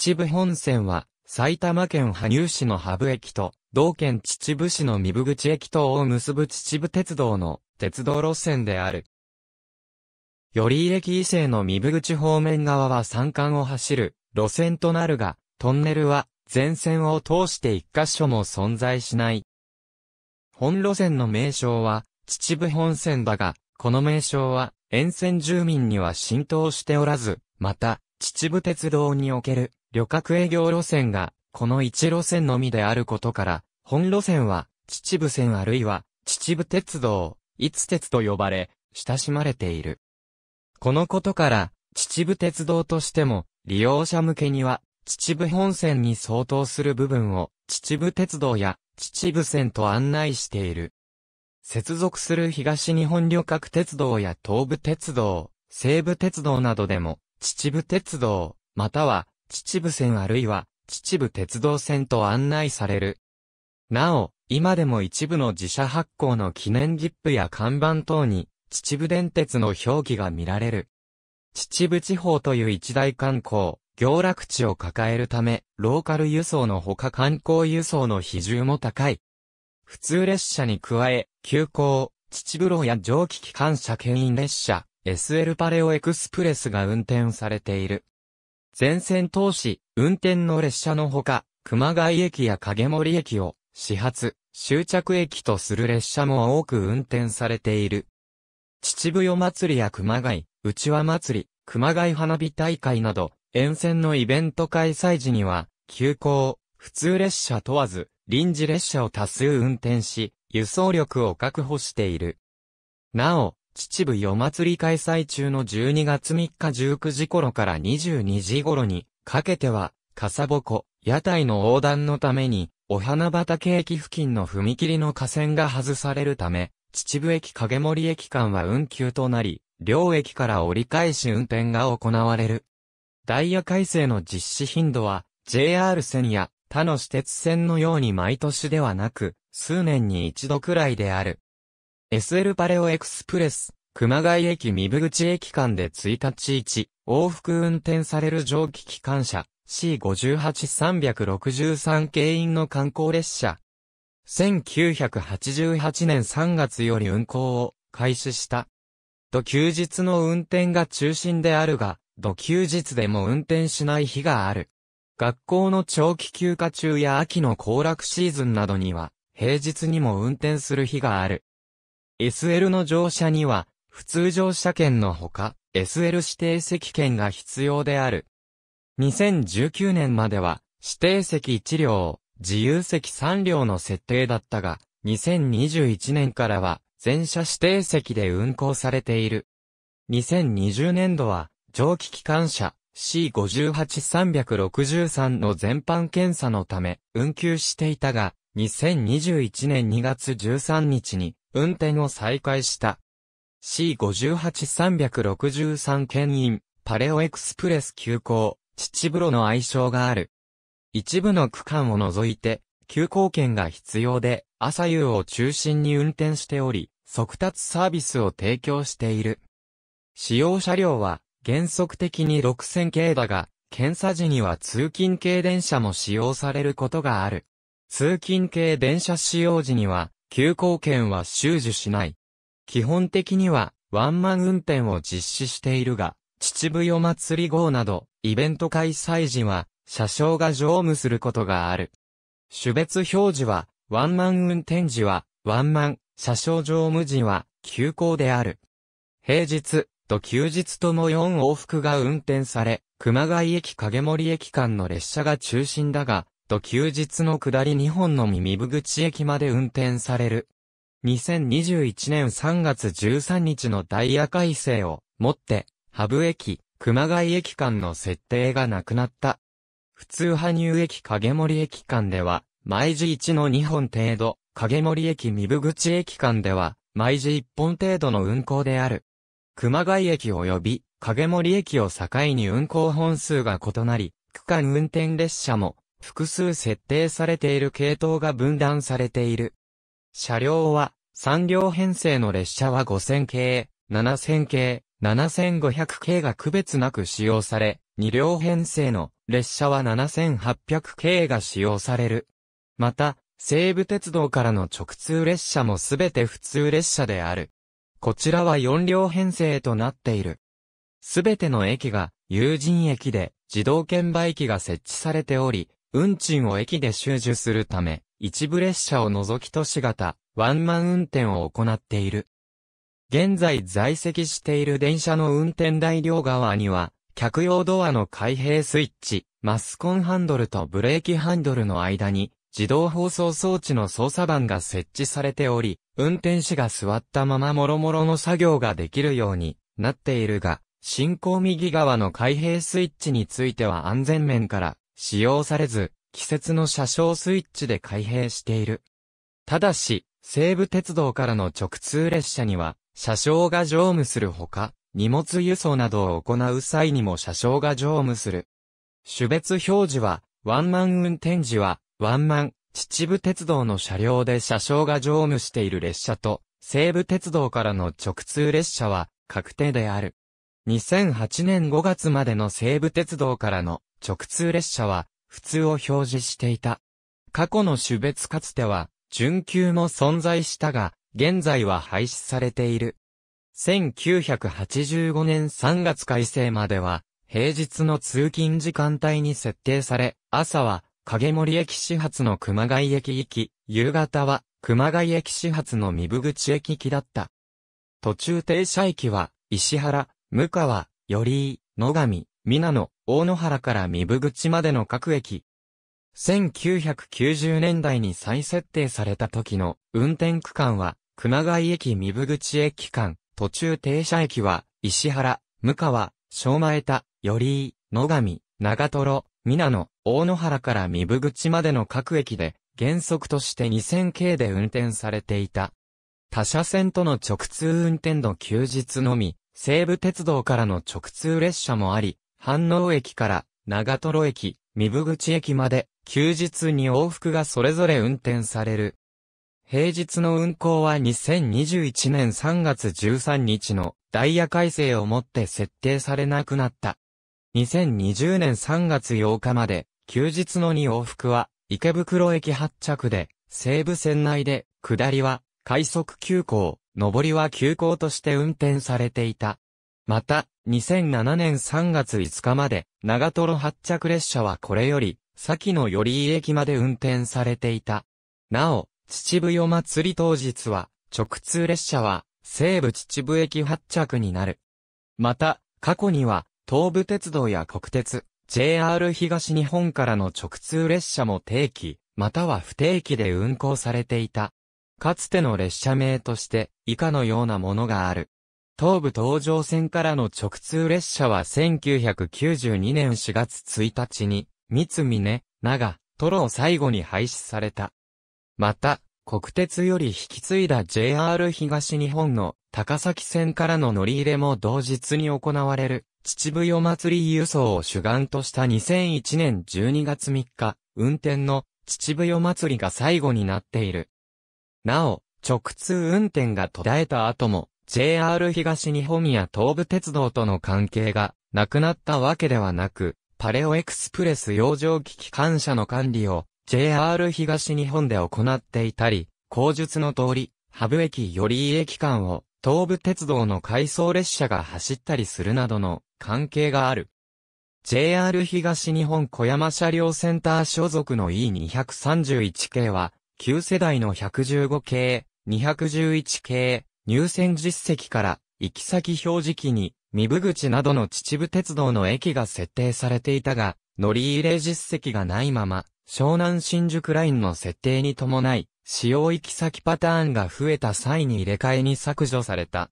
秩父本線は、埼玉県羽生市の羽生駅と、同県秩父市の三部口駅等を結ぶ秩父鉄道の鉄道路線である。より駅以西の三部口方面側は山間を走る路線となるが、トンネルは全線を通して一箇所も存在しない。本路線の名称は秩父本線だが、この名称は沿線住民には浸透しておらず、また、秩父鉄道における旅客営業路線が、この1路線のみであることから、本路線は、秩父線あるいは、秩父鉄道、いつ鉄と呼ばれ、親しまれている。このことから、秩父鉄道としても、利用者向けには、秩父本線に相当する部分を、秩父鉄道や、秩父線と案内している。接続する東日本旅客鉄道や東武鉄道、西武鉄道などでも、秩父鉄道、または秩父線あるいは秩父鉄道線と案内される。なお、今でも一部の自社発行の記念切符や看板等に秩父電鉄の表記が見られる。秩父地方という一大観光、行楽地を抱えるため、ローカル輸送のほか観光輸送の比重も高い。普通列車に加え、急行、秩父路や蒸気機関車牽引列車、SL パレオエクスプレスが運転されている。全線通し、運転の列車のほか、熊谷駅や影森駅を、始発、終着駅とする列車も多く運転されている。秩父夜祭りや熊谷、内輪祭り、熊谷花火大会など、沿線のイベント開催時には、急行、普通列車問わず、臨時列車を多数運転し、輸送力を確保している。なお、秩父夜祭り開催中の12月3日19時頃から22時頃に、かけては、かさぼこ、屋台の横断のために、お花畑駅付近の踏切の架線が外されるため、秩父駅影森駅間は運休となり、両駅から折り返し運転が行われる。ダイヤ改正の実施頻度は、JR 線や他の私鉄線のように毎年ではなく、数年に一度くらいである。SL パレオエクスプレス、熊谷駅三部口駅間で1日1、往復運転される蒸気機関車、C58363 系員の観光列車。1988年3月より運行を開始した。土休日の運転が中心であるが、土休日でも運転しない日がある。学校の長期休暇中や秋の行楽シーズンなどには、平日にも運転する日がある。SL の乗車には、普通乗車券のほか、SL 指定席券が必要である。2019年までは、指定席1両、自由席3両の設定だったが、2021年からは、全車指定席で運行されている。2020年度は、蒸気機関車 C58363 の全般検査のため運休していたが、2021年2月13日に運転を再開した。C58363 県員、パレオエクスプレス急行、秩父路の愛称がある。一部の区間を除いて、急行券が必要で、朝夕を中心に運転しており、速達サービスを提供している。使用車両は、原則的に6000系だが、検査時には通勤系電車も使用されることがある。通勤系電車使用時には、急行券は収受しない。基本的には、ワンマン運転を実施しているが、秩父夜祭り号など、イベント開催時は、車掌が乗務することがある。種別表示は、ワンマン運転時は、ワンマン、車掌乗務時は、急行である。平日と休日とも4往復が運転され、熊谷駅影森駅間の列車が中心だが、と休日の下り2本のみ三部口駅まで運転される。2021年3月13日のダイヤ改正をもって、ハブ駅、熊谷駅間の設定がなくなった。普通羽生駅影森駅間では、毎時1の2本程度、影森駅三部口駅間では、毎時1本程度の運行である。熊谷駅及び影森駅を境に運行本数が異なり、区間運転列車も複数設定されている系統が分断されている。車両は、3両編成の列車は5000系、7000系、7500系が区別なく使用され、2両編成の列車は7800系が使用される。また、西武鉄道からの直通列車もすべて普通列車である。こちらは4両編成となっている。すべての駅が、有人駅で、自動券売機が設置されており、運賃を駅で収受するため、一部列車を除き都市型、ワンマン運転を行っている。現在在籍している電車の運転台両側には、客用ドアの開閉スイッチ、マスコンハンドルとブレーキハンドルの間に、自動放送装置の操作盤が設置されており、運転士が座ったまま諸々の作業ができるようになっているが、進行右側の開閉スイッチについては安全面から使用されず、季節の車掌スイッチで開閉している。ただし、西武鉄道からの直通列車には、車掌が乗務するほか、荷物輸送などを行う際にも車掌が乗務する。種別表示は、ワンマン運転時は、ワンマン、秩父鉄道の車両で車掌が乗務している列車と、西武鉄道からの直通列車は、確定である。2008年5月までの西武鉄道からの直通列車は、普通を表示していた。過去の種別かつては、準急も存在したが、現在は廃止されている。1985年3月改正までは、平日の通勤時間帯に設定され、朝は、影森駅始発の熊谷駅行き、夕方は、熊谷駅始発の三部口駅行きだった。途中停車駅は、石原、向川、寄居、野上、皆野、大野原から三部口までの各駅。1990年代に再設定された時の運転区間は、熊谷駅三部口駅間、途中停車駅は、石原、向川、小前田、寄居、野上、長瀞、皆野、大野原から三部口までの各駅で、原則として2000系で運転されていた。他車線との直通運転の休日のみ、西武鉄道からの直通列車もあり、飯能駅から長瀞駅、三部口駅まで、休日に往復がそれぞれ運転される。平日の運行は2021年3月13日のダイヤ改正をもって設定されなくなった。2020年3月8日まで、休日の2往復は、池袋駅発着で、西武線内で、下りは、快速急行、上りは急行として運転されていた。また、2007年3月5日まで、長瀞発着列車はこれより、先の寄居駅まで運転されていた。なお、秩父夜祭り当日は、直通列車は、西武秩父駅発着になる。また、過去には、東武鉄道や国鉄、JR 東日本からの直通列車も定期、または不定期で運行されていた。かつての列車名として、以下のようなものがある。東武東上線からの直通列車は1992年4月1日に、三峰、長、トロを最後に廃止された。また、国鉄より引き継いだ JR 東日本の高崎線からの乗り入れも同日に行われる、秩父夜祭り輸送を主眼とした2001年12月3日、運転の秩父夜祭りが最後になっている。なお、直通運転が途絶えた後も、JR 東日本や東武鉄道との関係がなくなったわけではなく、パレオエクスプレス洋上機機関車の管理を JR 東日本で行っていたり、口述の通り、ハブ駅より駅間を東武鉄道の回送列車が走ったりするなどの関係がある。JR 東日本小山車両センター所属の E231 系は、旧世代の115系、211系、入選実績から、行き先表示器に、三部口などの秩父鉄道の駅が設定されていたが、乗り入れ実績がないまま、湘南新宿ラインの設定に伴い、使用行き先パターンが増えた際に入れ替えに削除された。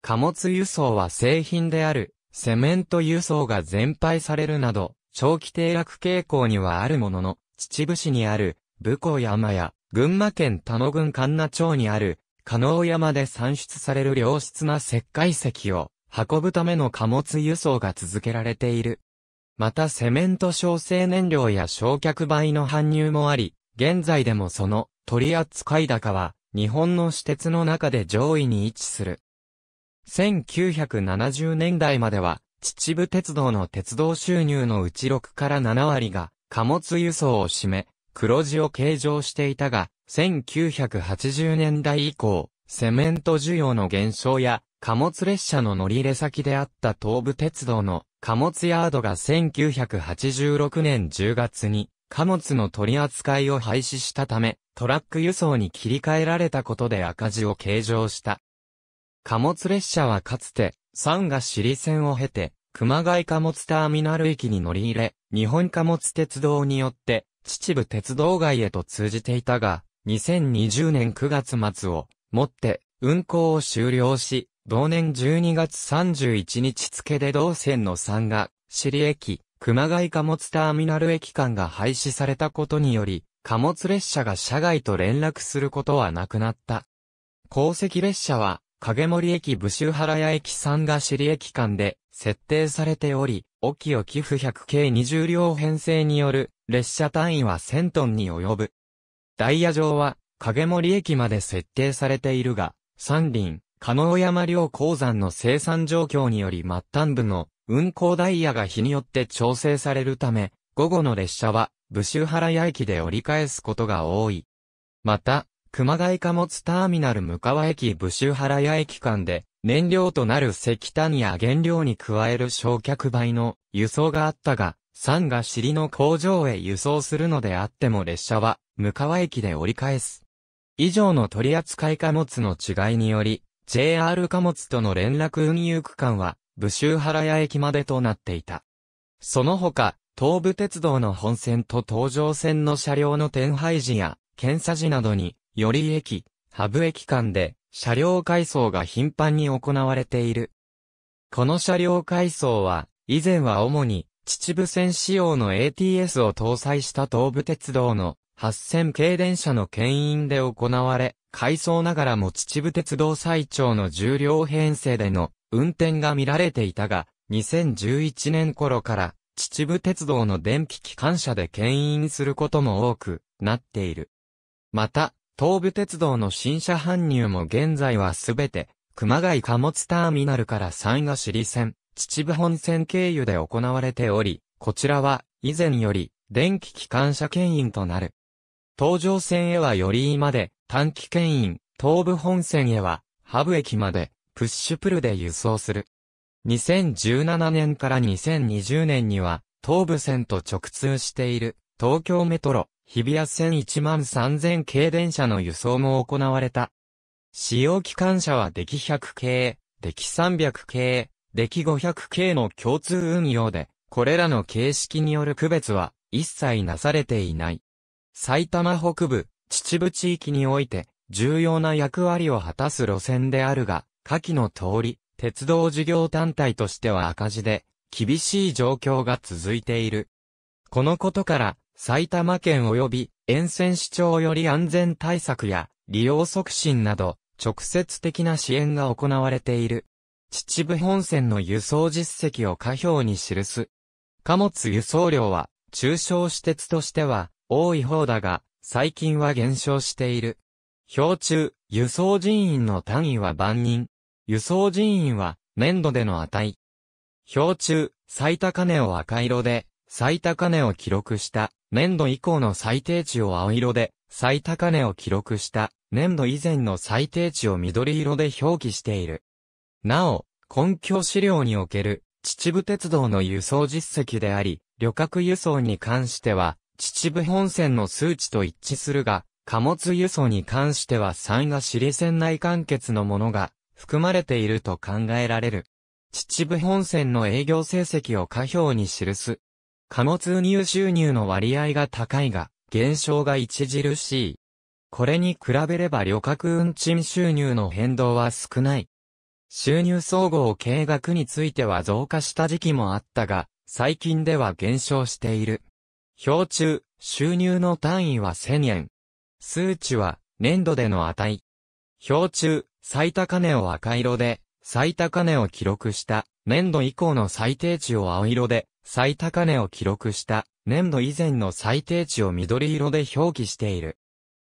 貨物輸送は製品である、セメント輸送が全廃されるなど、長期低落傾向にはあるものの、秩父市にある、武庫山や、群馬県田野郡神奈町にある、加山で産出される良質な石灰石を運ぶための貨物輸送が続けられている。またセメント焼成燃料や焼却灰の搬入もあり、現在でもその取扱い高は日本の私鉄の中で上位に位置する。1970年代までは秩父鉄道の鉄道収入のうち6から7割が貨物輸送を占め、黒字を計上していたが、1980年代以降、セメント需要の減少や、貨物列車の乗り入れ先であった東武鉄道の貨物ヤードが1986年10月に貨物の取り扱いを廃止したため、トラック輸送に切り替えられたことで赤字を計上した。貨物列車はかつて、三が尻線を経て、熊谷貨物ターミナル駅に乗り入れ、日本貨物鉄道によって、秩父鉄道街へと通じていたが、2020年9月末をもって運行を終了し、同年12月31日付で同線の3が、尻駅、熊谷貨物ターミナル駅間が廃止されたことにより、貨物列車が車外と連絡することはなくなった。鉱石列車は、影森駅武州原屋駅三が尻駅間で設定されており、沖を寄付100系20両編成による列車単位は1000トンに及ぶ。ダイヤ上は、影森駅まで設定されているが、山林、加納山両鉱山の生産状況により末端部の運行ダイヤが日によって調整されるため、午後の列車は、武州原屋駅で折り返すことが多い。また、熊谷貨物ターミナル向川駅武州原屋駅間で、燃料となる石炭や原料に加える焼却灰の輸送があったが、山が尻の工場へ輸送するのであっても列車は、向川駅で折り返す。以上の取扱い貨物の違いにより、JR 貨物との連絡運輸区間は、武州原屋駅までとなっていた。その他、東武鉄道の本線と東上線の車両の転廃時や、検査時などに、より駅、ハブ駅間で、車両改装が頻繁に行われている。この車両改装は、以前は主に、秩父線仕様の ATS を搭載した東武鉄道の8000系電車の牽引で行われ、回送ながらも秩父鉄道最長の重量編成での運転が見られていたが、2011年頃から秩父鉄道の電気機関車で牽引することも多くなっている。また、東武鉄道の新車搬入も現在はすべて、熊谷貨物ターミナルから山河尻線、秩父本線経由で行われており、こちらは以前より電気機関車牽引となる。東上線へは寄居まで、短期牽引、東武本線へは、ハブ駅まで、プッシュプルで輸送する。2017年から2020年には、東武線と直通している、東京メトロ、日比谷線1万3000系電車の輸送も行われた。使用機関車は出来100系、出来300系、出来500系の共通運用で、これらの形式による区別は一切なされていない。埼玉北部、秩父地域において、重要な役割を果たす路線であるが、下記の通り、鉄道事業単体としては赤字で、厳しい状況が続いている。このことから、埼玉県及び沿線市長より安全対策や利用促進など、直接的な支援が行われている。秩父本線の輸送実績を下表に記す。貨物輸送量は、中小私鉄としては、多い方だが、最近は減少している。表中、輸送人員の単位は万人。輸送人員は、年度での値。表中、最高値を赤色で、最高値を記録した、年度以降の最低値を青色で、最高値を記録した、年度以前の最低値を緑色で表記している。なお、根拠資料における、秩父鉄道の輸送実績であり、旅客輸送に関しては、秩父本線の数値と一致するが、貨物輸送に関しては3が尻線内完結のものが含まれていると考えられる。秩父本線の営業成績を下表に記す。貨物入収入の割合が高いが、減少が著しい。これに比べれば旅客運賃収入の変動は少ない。収入総合計額については増加した時期もあったが、最近では減少している。表中、収入の単位は1000円。数値は、年度での値。表中、最高値を赤色で、最高値を記録した、年度以降の最低値を青色で、最高値を記録した、年度以前の最低値を緑色で表記している。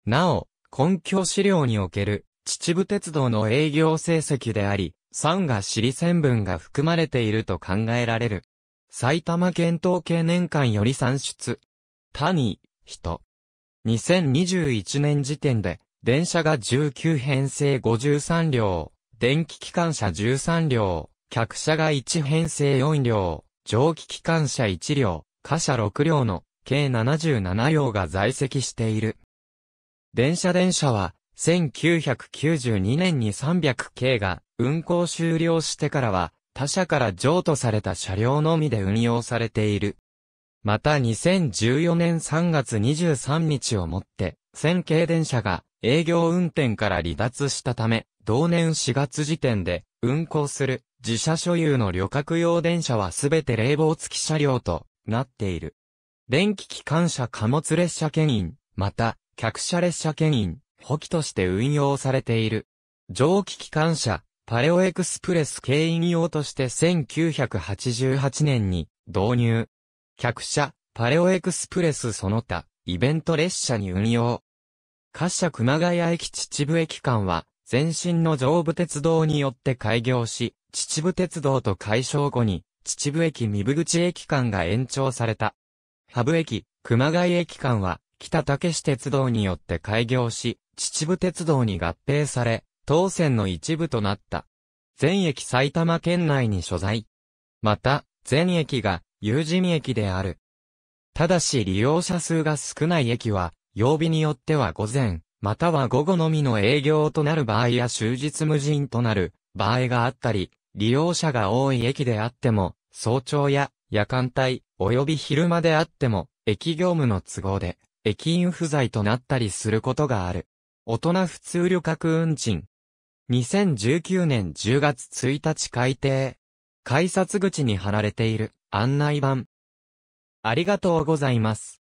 なお、根拠資料における、秩父鉄道の営業成績であり、酸が尻線分が含まれていると考えられる。埼玉県統計年間より算出、谷、人。2021年時点で、電車が19編成53両、電気機関車13両、客車が1編成4両、蒸気機関車1両、貨車6両の計77両が在籍している。電車電車は、1992年に300系が運行終了してからは、他社から譲渡された車両のみで運用されている。また2014年3月23日をもって、線形電車が営業運転から離脱したため、同年4月時点で運行する自社所有の旅客用電車はすべて冷房付き車両となっている。電気機関車貨物列車牽引、また客車列車牽引、補機として運用されている。蒸気機関車、パレオエクスプレス牽引用として1988年に導入。客車、パレオエクスプレスその他、イベント列車に運用。貨車熊谷駅秩父駅間は、前身の上部鉄道によって開業し、秩父鉄道と解消後に、秩父駅三部口駅間が延長された。ハブ駅、熊谷駅間は、北竹市鉄道によって開業し、秩父鉄道に合併され、当線の一部となった。全駅埼玉県内に所在。また、全駅が有人駅である。ただし利用者数が少ない駅は、曜日によっては午前、または午後のみの営業となる場合や終日無人となる場合があったり、利用者が多い駅であっても、早朝や夜間帯、及び昼間であっても、駅業務の都合で、駅員不在となったりすることがある。大人普通旅客運賃。2019年10月1日改定。改札口に貼られている案内板。ありがとうございます。